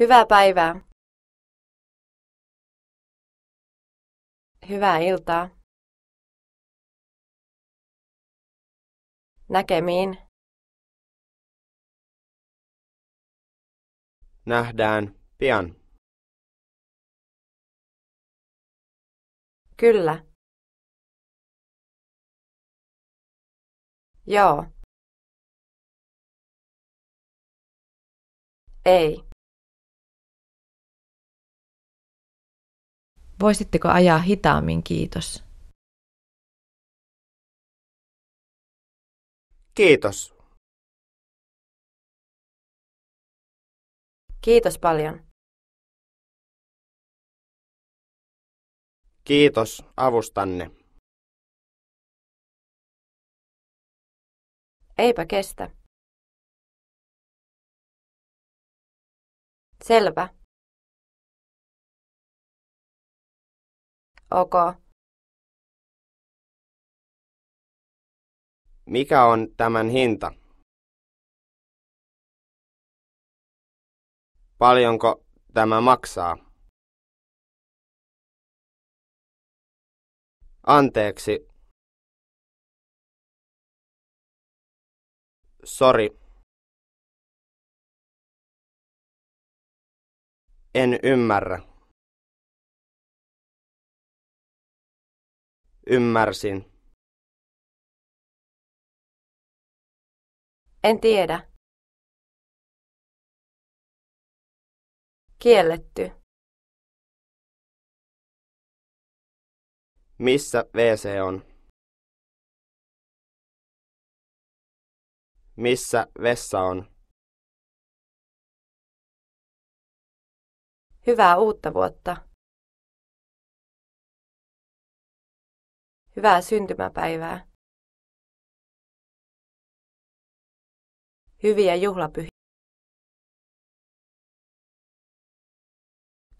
Hyvää päivää. Hyvää iltaa. Näkemiin. Nähdään pian. Kyllä. Joo. Ei. Voisitteko ajaa hitaammin, kiitos? Kiitos. Kiitos paljon. Kiitos avustanne. Eipä kestä. Selvä. ok. Mikä on tämän hinta? Paljonko tämä maksaa? Anteeksi. Sori. En ymmärrä. ymmärsin. En tiedä. Kielletty. Missä WC on? Missä vessa on? Hyvää uutta vuotta! Hyvää syntymäpäivää. Hyviä juhlapyhiä.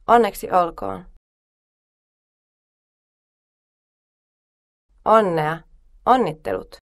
Onneksi olkoon. Onnea. Onnittelut.